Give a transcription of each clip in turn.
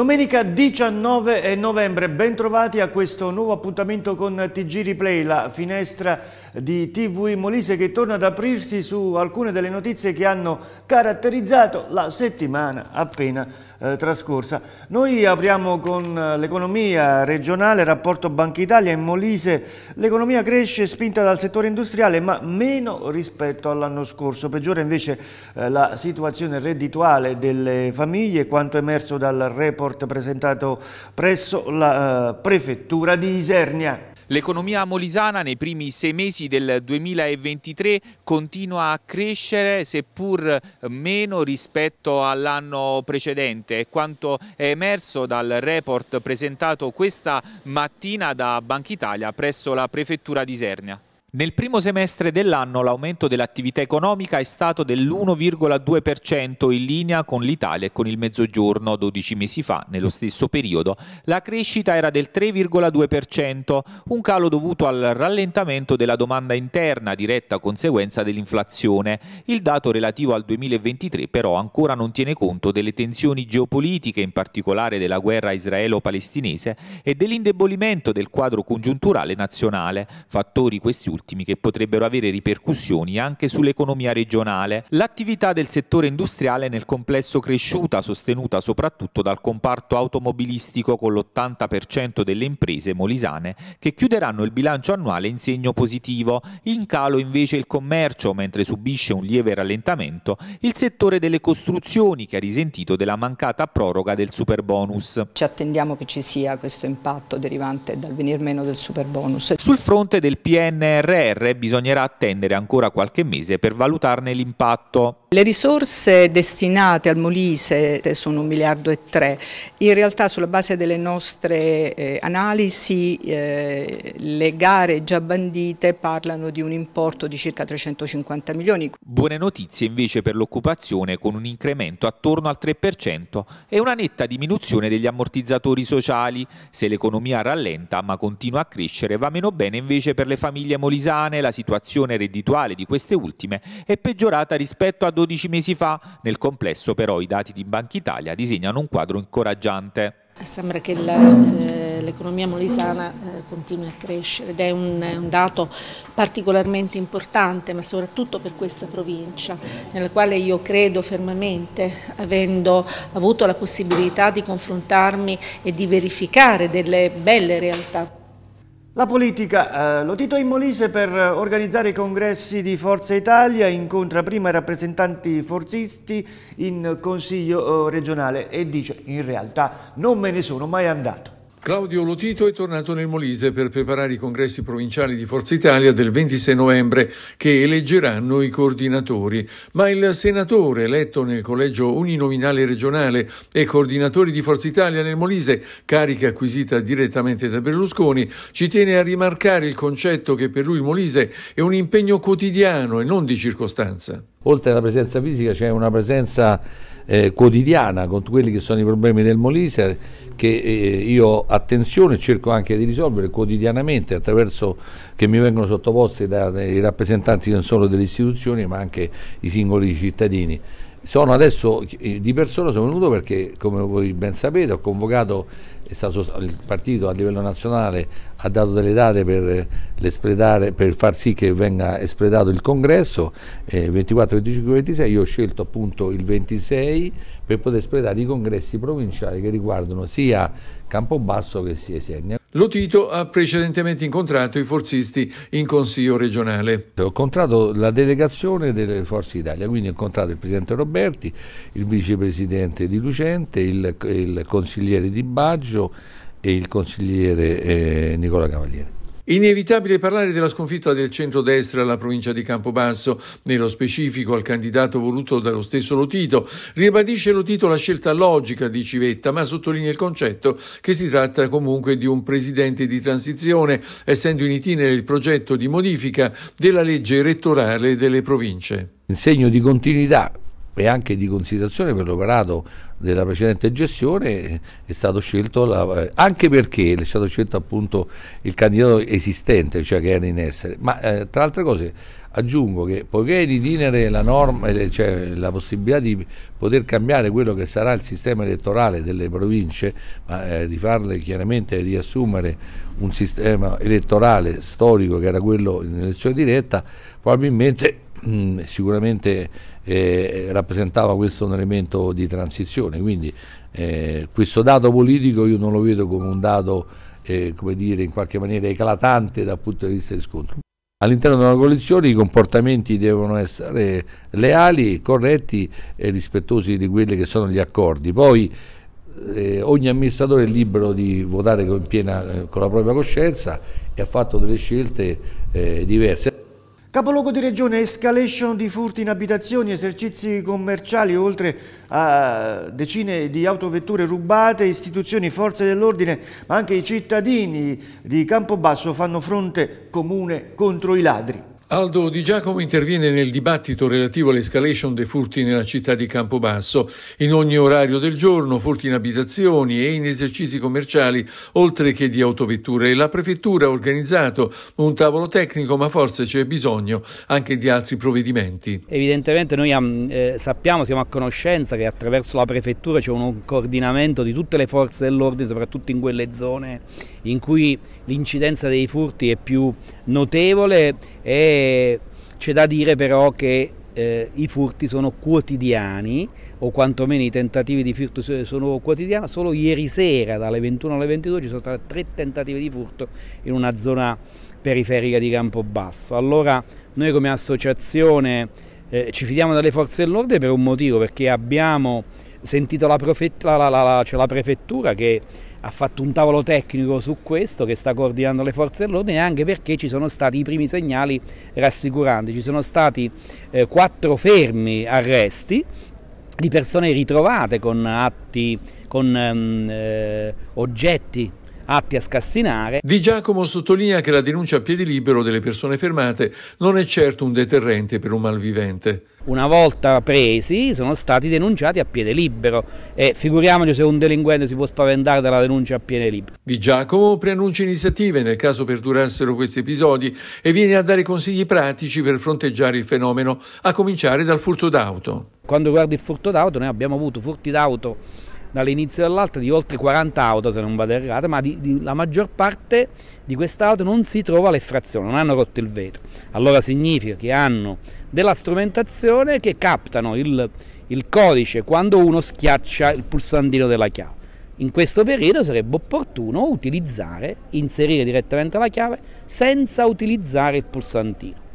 Domenica 19 novembre, bentrovati a questo nuovo appuntamento con TG Replay, la finestra di TV Molise che torna ad aprirsi su alcune delle notizie che hanno caratterizzato la settimana appena eh, trascorsa. Noi apriamo con eh, l'economia regionale, rapporto Banca Italia in Molise. L'economia cresce spinta dal settore industriale ma meno rispetto all'anno scorso. Peggiora invece eh, la situazione reddituale delle famiglie quanto emerso dal report presentato presso la eh, prefettura di Isernia. L'economia molisana nei primi sei mesi del 2023 continua a crescere seppur meno rispetto all'anno precedente. Quanto è emerso dal report presentato questa mattina da Banca Italia presso la prefettura di Isernia. Nel primo semestre dell'anno l'aumento dell'attività economica è stato dell'1,2% in linea con l'Italia e con il mezzogiorno 12 mesi fa, nello stesso periodo. La crescita era del 3,2%, un calo dovuto al rallentamento della domanda interna diretta conseguenza dell'inflazione. Il dato relativo al 2023 però ancora non tiene conto delle tensioni geopolitiche, in particolare della guerra israelo-palestinese e dell'indebolimento del quadro congiunturale nazionale, fattori questi ultimi ultimi che potrebbero avere ripercussioni anche sull'economia regionale. L'attività del settore industriale nel complesso cresciuta, sostenuta soprattutto dal comparto automobilistico con l'80% delle imprese molisane che chiuderanno il bilancio annuale in segno positivo. In calo invece il commercio, mentre subisce un lieve rallentamento, il settore delle costruzioni che ha risentito della mancata proroga del super bonus. Ci attendiamo che ci sia questo impatto derivante dal venir meno del super bonus. Sul fronte del PNR PNRR bisognerà attendere ancora qualche mese per valutarne l'impatto. Le risorse destinate al Molise sono un miliardo e tre, in realtà sulla base delle nostre eh, analisi eh, le gare già bandite parlano di un importo di circa 350 milioni. Buone notizie invece per l'occupazione con un incremento attorno al 3% e una netta diminuzione degli ammortizzatori sociali. Se l'economia rallenta ma continua a crescere va meno bene invece per le famiglie molisane pisane la situazione reddituale di queste ultime è peggiorata rispetto a 12 mesi fa. Nel complesso però i dati di Banca Italia disegnano un quadro incoraggiante. Sembra che eh, l'economia eh, molisana eh, continui a crescere ed è un, un, dato particolarmente importante, ma soprattutto per questa provincia, nella quale io credo fermamente, avendo avuto la possibilità di confrontarmi e di verificare delle belle realtà. La politica. Eh, Tito in Molise per organizzare i congressi di Forza Italia incontra prima i rappresentanti forzisti in consiglio eh, regionale e dice in realtà non me ne sono mai andato. Claudio Lotito è tornato nel Molise per preparare i congressi provinciali di Forza Italia del 26 novembre che eleggeranno i coordinatori, ma il senatore eletto nel collegio uninominale regionale e coordinatore di Forza Italia nel Molise, carica acquisita direttamente da Berlusconi, ci tiene a rimarcare il concetto che per lui il Molise è un impegno quotidiano e non di circostanza. Oltre alla presenza fisica c'è una presenza eh, quotidiana con quelli che sono i problemi del Molise che eh, io attenzione cerco anche di risolvere quotidianamente attraverso che mi vengono sottoposti dai rappresentanti non solo delle istituzioni ma anche i singoli cittadini sono adesso eh, di persona sono venuto perché come voi ben sapete ho convocato stato, il partito a livello nazionale ha dato delle date per, eh, per far sì che venga espletato il congresso eh, 24, 25, 26 io ho scelto appunto il 26 per poter espletare i congressi provinciali che riguardano sia Campobasso che sia Isernia. Lotito ha precedentemente incontrato i forzisti in Consiglio regionale. Ho incontrato la delegazione delle Forze Italia, quindi ho incontrato il Presidente Roberti, il Vicepresidente di Lucente, il, il consigliere Di Baggio e il consigliere eh, Nicola Cavaliere. Inevitabile parlare della sconfitta del centrodestra alla provincia di Campobasso, nello specifico al candidato voluto dallo stesso Lotito. Ribadisce Lotito la scelta logica di Civetta, ma sottolinea il concetto che si tratta comunque di un presidente di transizione, essendo in itinere il progetto di modifica della legge elettorale delle province. In segno di continuità e anche di considerazione per l'operato della precedente gestione è stato scelto la, eh, anche perché è stato scelto appunto il candidato esistente cioè che era in essere ma eh, tra altre cose aggiungo che poiché in itinere la norma eh, cioè la possibilità di poter cambiare quello che sarà il sistema elettorale delle province ma eh, rifarle chiaramente e riassumere un sistema elettorale storico che era quello in elezione diretta probabilmente mh, mm, sicuramente eh, rappresentava questo un elemento di transizione, quindi eh, questo dato politico io non lo vedo come un dato eh, come dire, in qualche maniera eclatante dal punto di vista di scontro. All'interno di una coalizione i comportamenti devono essere leali, corretti e rispettosi di quelli che sono gli accordi. Poi eh, ogni amministratore è libero di votare con, piena, eh, con, la propria coscienza e ha fatto delle scelte eh, diverse. Capoluogo di regione, escalation di furti in abitazioni, esercizi commerciali, oltre a decine di autovetture rubate, istituzioni, forze dell'ordine, ma anche i cittadini di Campobasso fanno fronte comune contro i ladri. Aldo Di Giacomo interviene nel dibattito relativo all'escalation dei furti nella città di Campobasso. In ogni orario del giorno, furti in abitazioni e in esercizi commerciali, oltre che di autovetture. La prefettura ha organizzato un tavolo tecnico, ma forse c'è bisogno anche di altri provvedimenti. Evidentemente noi ehm, eh, sappiamo, siamo a conoscenza che attraverso la prefettura c'è un coordinamento di tutte le forze dell'ordine, soprattutto in quelle zone in cui l'incidenza dei furti è più notevole e c'è da dire però che eh, i furti sono quotidiani o quantomeno i tentativi di furto sono quotidiani. Solo ieri sera dalle 21 alle 22 ci sono stati tre tentativi di furto in una zona periferica di Campobasso. Allora noi come associazione eh, ci fidiamo delle forze dell'ordine per un motivo, perché abbiamo sentito la, prefettura, la, la, cioè la prefettura che ha fatto un tavolo tecnico su questo che sta coordinando le forze dell'ordine anche perché ci sono stati i primi segnali rassicuranti, ci sono stati eh, quattro fermi arresti di persone ritrovate con atti, con ehm, eh, oggetti atti a scassinare. Di Giacomo sottolinea che la denuncia a piedi libero delle persone fermate non è certo un deterrente per un malvivente. Una volta presi sono stati denunciati a piede libero e figuriamoci se un delinquente si può spaventare dalla denuncia a piede libero. Di Giacomo preannuncia iniziative nel caso perdurassero questi episodi e viene a dare consigli pratici per fronteggiare il fenomeno, a cominciare dal furto d'auto. Quando guardi il furto d'auto noi abbiamo avuto furti d'auto dall'inizio all'altro di oltre 40 auto se non vado errata, ma di, di, la maggior parte di queste auto non si trova l'effrazione, non hanno rotto il vetro. Allora significa che hanno della strumentazione che captano il, il codice quando uno schiaccia il pulsantino della chiave. In questo periodo sarebbe opportuno utilizzare, inserire direttamente la chiave senza utilizzare il pulsantino.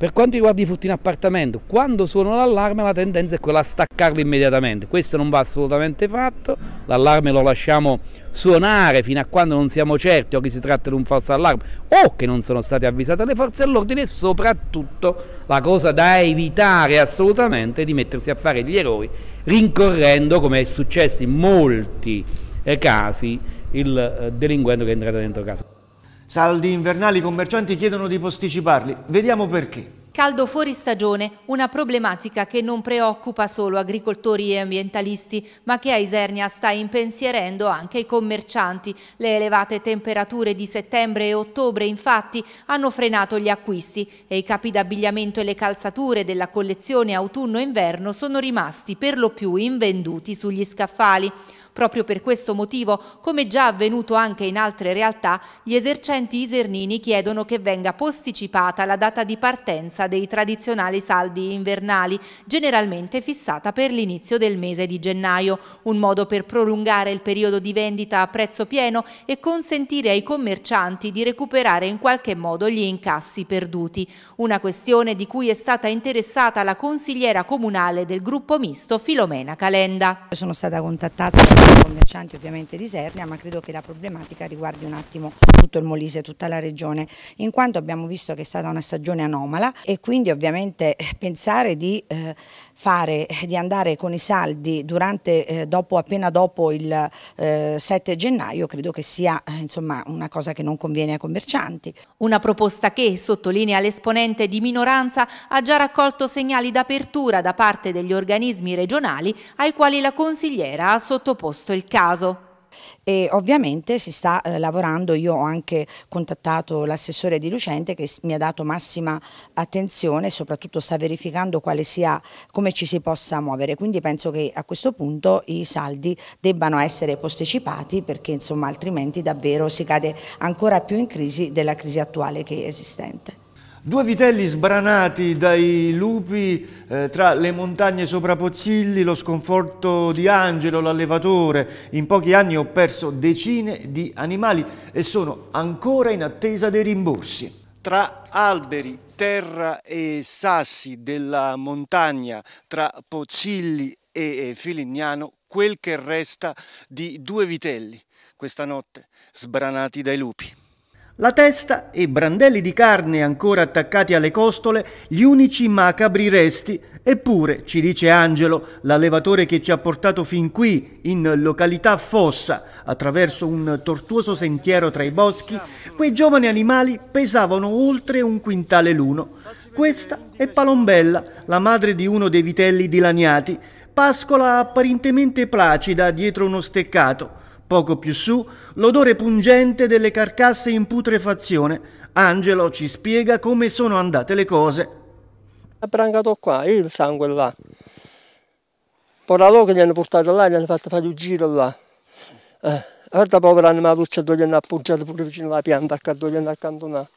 Per quanto riguarda i furti in appartamento, quando suona l'allarme la tendenza è quella a staccarlo immediatamente, questo non va assolutamente fatto, l'allarme lo lasciamo suonare fino a quando non siamo certi o che si tratta di un falso allarme o che non sono state avvisate le forze dell'ordine e soprattutto la cosa da evitare assolutamente è di mettersi a fare gli eroi rincorrendo come è successo in molti eh, casi il eh, delinquente che è entrato dentro casa. Saldi invernali i commercianti chiedono di posticiparli. Vediamo perché. Caldo fuori stagione, una problematica che non preoccupa solo agricoltori e ambientalisti, ma che a Isernia sta impensierendo anche i commercianti. Le elevate temperature di settembre e ottobre, infatti, hanno frenato gli acquisti e i capi d'abbigliamento e le calzature della collezione autunno-inverno sono rimasti per lo più invenduti sugli scaffali. Proprio per questo motivo, come già avvenuto anche in altre realtà, gli esercenti isernini chiedono che venga posticipata la data di partenza scadenza dei tradizionali saldi invernali, generalmente fissata per l'inizio del mese di gennaio, un modo per prolungare il periodo di vendita a prezzo pieno e consentire ai commercianti di recuperare in qualche modo gli incassi perduti, una questione di cui è stata interessata la consigliera comunale del gruppo misto Filomena Calenda. Sono stata contattata dai commercianti ovviamente di Sernia, ma credo che la problematica riguardi un attimo tutto il Molise, tutta la regione, in quanto abbiamo visto che è stata una stagione anomala e quindi ovviamente pensare di eh, fare, di andare con i saldi durante, eh, dopo, appena dopo il eh, 7 gennaio credo che sia eh, insomma, una cosa che non conviene ai commercianti. Una proposta che, sottolinea l'esponente di minoranza, ha già raccolto segnali d'apertura da parte degli organismi regionali ai quali la consigliera ha sottoposto il caso e ovviamente si sta eh, lavorando, io ho anche contattato l'assessore di Lucente che mi ha dato massima attenzione, soprattutto sta verificando quale sia, come ci si possa muovere, quindi penso che a questo punto i saldi debbano essere posticipati perché insomma altrimenti davvero si cade ancora più in crisi della crisi attuale che è esistente. Due vitelli sbranati dai lupi eh, tra le montagne sopra Pozzilli, lo sconforto di Angelo, l'allevatore. In pochi anni ho perso decine di animali e sono ancora in attesa dei rimborsi. Tra alberi, terra e sassi della montagna, tra Pozzilli e Filignano, quel che resta di due vitelli questa notte, sbranati dai lupi. La testa e brandelli di carne ancora attaccati alle costole, gli unici macabri resti, eppure, ci dice Angelo, l'allevatore che ci ha portato fin qui, in località Fossa, attraverso un tortuoso sentiero tra i boschi, quei giovani animali pesavano oltre un quintale l'uno. Questa è Palombella, la madre di uno dei vitelli dilaniati, pascola apparentemente placida dietro uno steccato Poco più su, l'odore pungente delle carcasse in putrefazione. Angelo ci spiega come sono andate le cose. brancato qua, il sangue là. Poi loro che gli hanno portato là, gli hanno fatto fare un giro là. Eh, guarda povera animaluccia dove gli hanno appoggiato pure vicino alla pianta, dove gli hanno accantonato.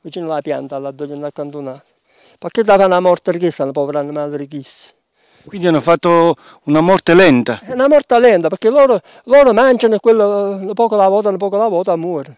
Vicino alla pianta, là dove gli hanno accantonato. Perché dava una morte richiesta, la povera animale richiesta. Quindi hanno fatto una morte lenta. una morte lenta perché loro, loro mangiano quello poco alla volta, poco alla volta muoiono.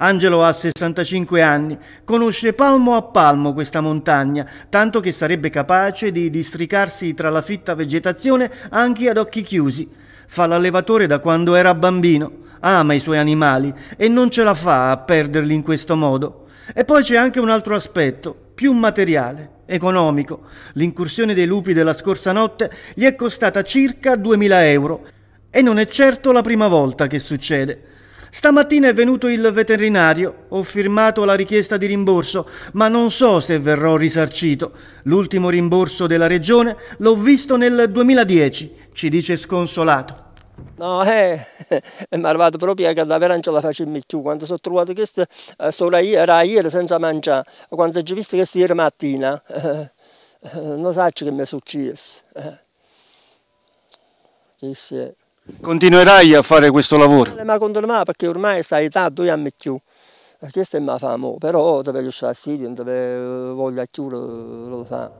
Angelo ha 65 anni, conosce palmo a palmo questa montagna, tanto che sarebbe capace di districarsi tra la fitta vegetazione anche ad occhi chiusi. Fa l'allevatore da quando era bambino, ama i suoi animali e non ce la fa a perderli in questo modo. E poi c'è anche un altro aspetto più materiale, economico. L'incursione dei lupi della scorsa notte gli è costata circa 2000 euro e non è certo la prima volta che succede. Stamattina è venuto il veterinario, ho firmato la richiesta di rimborso, ma non so se verrò risarcito. L'ultimo rimborso della regione l'ho visto nel 2010, ci dice sconsolato. No, eh, mi è arrivato proprio che davvero non ce la facciamo più. Quando sono trovato questo, eh, sono era ieri senza mangiare, quando ho visto questo ieri mattina, eh, non so che mi è successo. Eh. Continuerai a fare questo lavoro? Ma continuerò perché ormai sta età due anni più. Questo eh, è mia fama, però dove lo fastidio, dove voglio chiudere lo fa.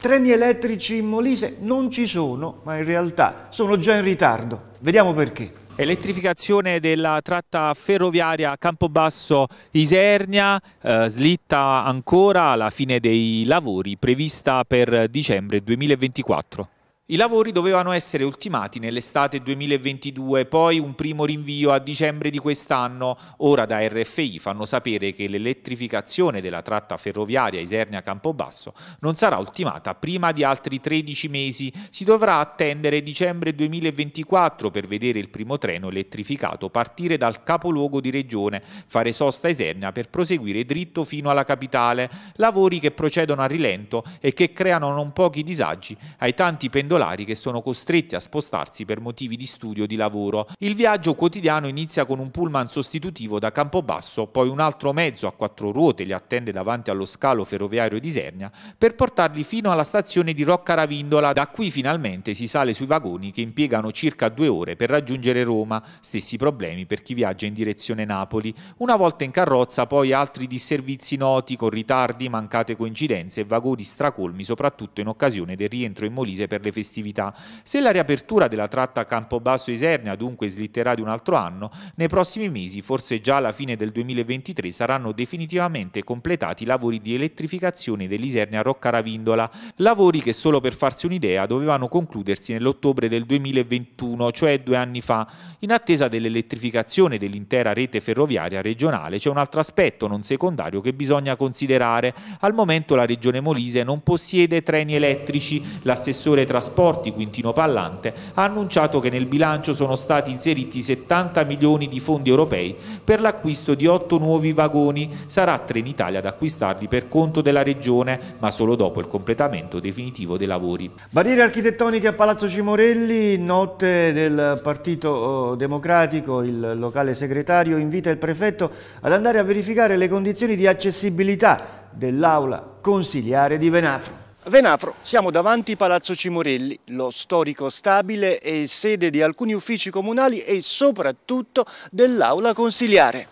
Treni elettrici in Molise non ci sono, ma in realtà sono già in ritardo. Vediamo perché. Elettrificazione della tratta ferroviaria Campobasso-Isernia, eh, slitta ancora alla fine dei lavori prevista per dicembre 2024. I lavori dovevano essere ultimati nell'estate 2022, poi un primo rinvio a dicembre di quest'anno. Ora da RFI fanno sapere che l'elettrificazione della tratta ferroviaria Isernia-Campobasso non sarà ultimata prima di altri 13 mesi. Si dovrà attendere dicembre 2024 per vedere il primo treno elettrificato partire dal capoluogo di regione, fare sosta Isernia per proseguire dritto fino alla capitale. Lavori che procedono a rilento e che creano non pochi disagi ai tanti pendolari particolari che sono costretti a spostarsi per motivi di studio o di lavoro. Il viaggio quotidiano inizia con un pullman sostitutivo da Campobasso, poi un altro mezzo a quattro ruote li attende davanti allo scalo ferroviario di Isernia per portarli fino alla stazione di Rocca Ravindola. Da qui finalmente si sale sui vagoni che impiegano circa due ore per raggiungere Roma, stessi problemi per chi viaggia in direzione Napoli. Una volta in carrozza poi altri disservizi noti con ritardi, mancate coincidenze e vagoni stracolmi soprattutto in occasione del rientro in Molise per le festività festività. Se la riapertura della tratta Campobasso-Isernia dunque slitterà di un altro anno, nei prossimi mesi, forse già alla fine del 2023, saranno definitivamente completati i lavori di elettrificazione dell'Isernia Roccaravindola, lavori che solo per farsi un'idea dovevano concludersi nell'ottobre del 2021, cioè due anni fa. In attesa dell'elettrificazione dell'intera rete ferroviaria regionale c'è un altro aspetto non secondario che bisogna considerare. Al momento la regione Molise non possiede treni elettrici, l'assessore trasporti Trasporti Quintino Pallante ha annunciato che nel bilancio sono stati inseriti 70 milioni di fondi europei per l'acquisto di 8 nuovi vagoni. Sarà Trenitalia ad acquistarli per conto della Regione, ma solo dopo il completamento definitivo dei lavori. Barriere architettoniche a Palazzo Cimorelli, notte del Partito oh, Democratico, il locale segretario invita il prefetto ad andare a verificare le condizioni di accessibilità dell'aula consigliare di Venafro. Venafro siamo davanti Palazzo Cimorelli, lo storico stabile e sede di alcuni uffici comunali e soprattutto dell'aula consiliare.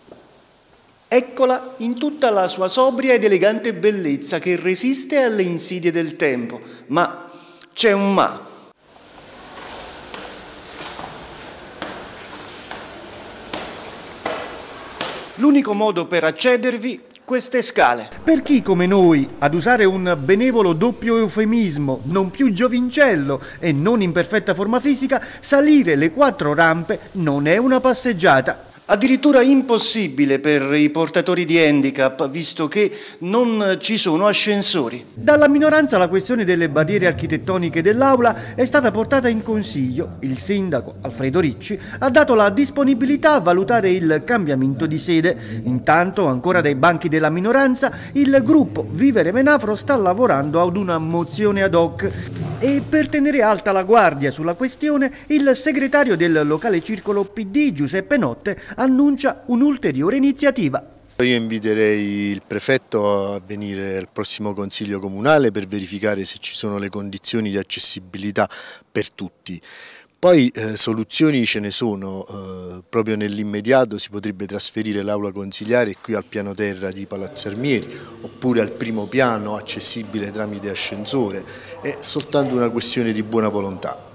Eccola in tutta la sua sobria ed elegante bellezza che resiste alle insidie del tempo, ma c'è un ma. L'unico modo per accedervi queste scale. Per chi come noi, ad usare un benevolo doppio eufemismo, non più giovincello e non in perfetta forma fisica, salire le quattro rampe non è una passeggiata, addirittura impossibile per i portatori di handicap, visto che non ci sono ascensori. Dalla minoranza la questione delle barriere architettoniche dell'aula è stata portata in consiglio. Il sindaco Alfredo Ricci ha dato la disponibilità a valutare il cambiamento di sede. Intanto, ancora dai banchi della minoranza, il gruppo Vivere Menafro sta lavorando ad una mozione ad hoc. E per tenere alta la guardia sulla questione, il segretario del locale circolo PD, Giuseppe Notte, annuncia un'ulteriore iniziativa. Io inviterei il prefetto a venire al prossimo Consiglio Comunale per verificare se ci sono le condizioni di accessibilità per tutti. Poi eh, soluzioni ce ne sono, eh, proprio nell'immediato si potrebbe trasferire l'aula consigliare qui al piano terra di Palazzo Armieri oppure al primo piano accessibile tramite ascensore, è soltanto una questione di buona volontà.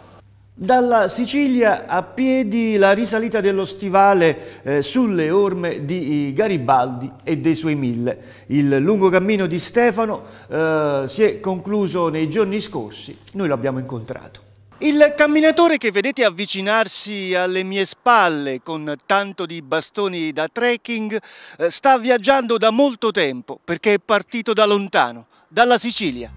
Dalla Sicilia a piedi la risalita dello stivale eh, sulle orme di eh, Garibaldi e dei suoi mille. Il lungo cammino di Stefano eh, si è concluso nei giorni scorsi, noi l'abbiamo incontrato. Il camminatore che vedete avvicinarsi alle mie spalle con tanto di bastoni da trekking eh, sta viaggiando da molto tempo perché è partito da lontano, dalla Sicilia.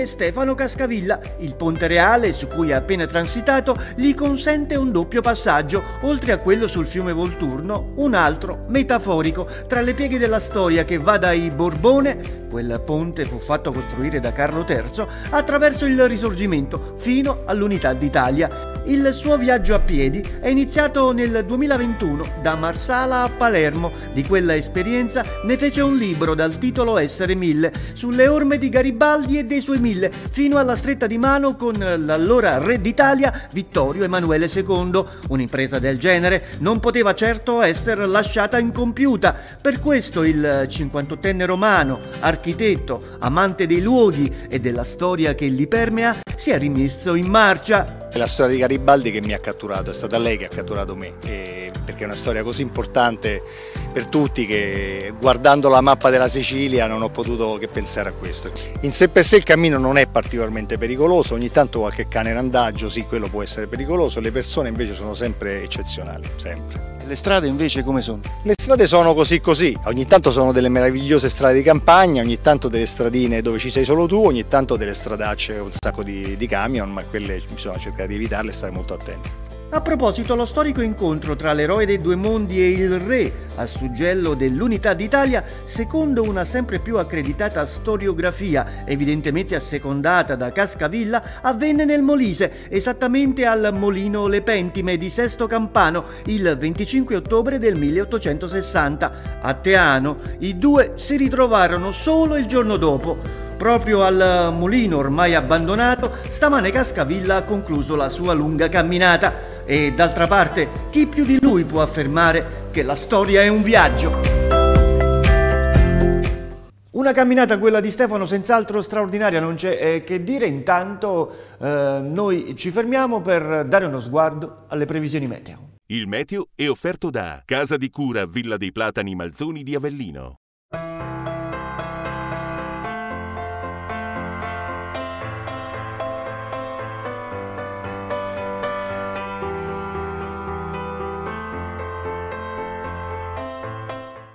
e Stefano Cascavilla. Il ponte reale, su cui ha appena transitato, gli consente un doppio passaggio, oltre a quello sul fiume Volturno, un altro, metaforico, tra le pieghe della storia che va dai Borbone, quel ponte fu fatto costruire da Carlo III, attraverso il Risorgimento, fino all'unità d'Italia. Il suo viaggio a piedi è iniziato nel 2021 da Marsala a Palermo. Di quella esperienza ne fece un libro dal titolo Essere Mille, sulle orme di Garibaldi e dei suoi mille, fino alla stretta di mano con l'allora re d'Italia Vittorio Emanuele II. Un'impresa del genere non poteva certo essere lasciata incompiuta. Per questo il 58enne romano, architetto, amante dei luoghi e della storia che li permea, si è rimesso in marcia. È la storia di Garibaldi che mi ha catturato, è stata lei che ha catturato me, perché è una storia così importante per tutti che guardando la mappa della Sicilia non ho potuto che pensare a questo. In sé per sé il cammino non è particolarmente pericoloso, ogni tanto qualche cane randaggio, sì, quello può essere pericoloso, le persone invece sono sempre eccezionali, sempre. Le strade invece come sono? Le strade sono così così, ogni tanto sono delle meravigliose strade di campagna, ogni tanto delle stradine dove ci sei solo tu, ogni tanto delle stradacce un sacco di, di camion, ma quelle bisogna cercare di evitarle e stare molto attenti. A proposito, lo storico incontro tra l'eroe dei due mondi e il re, a suggello dell'unità d'Italia, secondo una sempre più accreditata storiografia, evidentemente assecondata da Cascavilla, avvenne nel Molise, esattamente al Molino Le Pentime di Sesto Campano, il 25 ottobre del 1860. A Teano i due si ritrovarono solo il giorno dopo proprio al mulino ormai abbandonato, stamane Cascavilla ha concluso la sua lunga camminata. E d'altra parte, chi più di lui può affermare che la storia è un viaggio? Una camminata quella di Stefano senz'altro straordinaria, non c'è eh, che dire, intanto eh, noi ci fermiamo per dare uno sguardo alle previsioni meteo. Il meteo è offerto da Casa di Cura Villa dei Platani Malzoni di Avellino.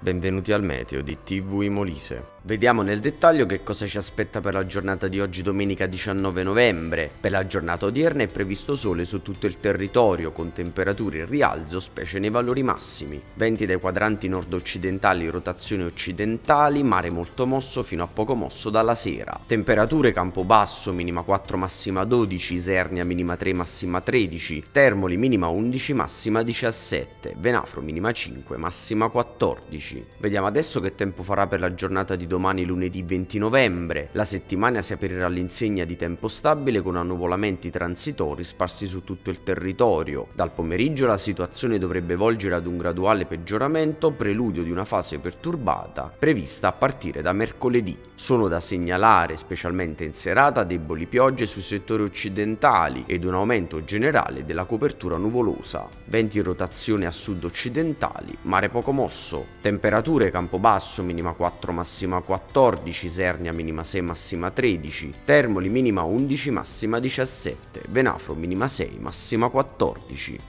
Benvenuti al meteo di TV Molise. Vediamo nel dettaglio che cosa ci aspetta per la giornata di oggi domenica 19 novembre. Per la giornata odierna è previsto sole su tutto il territorio con temperature in rialzo specie nei valori massimi. Venti dai quadranti nord-occidentali, rotazioni occidentali, mare molto mosso fino a poco mosso dalla sera. Temperature Campobasso minima 4 massima 12, Isernia minima 3 massima 13, Termoli minima 11 massima 17, Venafro minima 5 massima 14 oggi. Vediamo adesso che tempo farà per la giornata di domani lunedì 20 novembre. La settimana si aprirà all'insegna di tempo stabile con annuvolamenti transitori sparsi su tutto il territorio. Dal pomeriggio la situazione dovrebbe volgere ad un graduale peggioramento, preludio di una fase perturbata prevista a partire da mercoledì. Sono da segnalare, specialmente in serata, deboli piogge sui settori occidentali ed un aumento generale della copertura nuvolosa. Venti in rotazione a sud occidentali, mare poco mosso. Temperature temperature Campobasso minima 4 massima 14, Sernia minima 6 massima 13, Termoli minima 11 massima 17, Venafro minima 6 massima 14.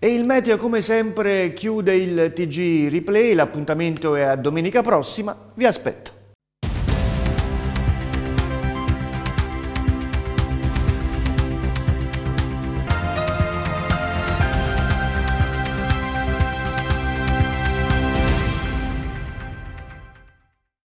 E il meteo come sempre chiude il TG Replay, l'appuntamento è a domenica prossima, vi aspetto.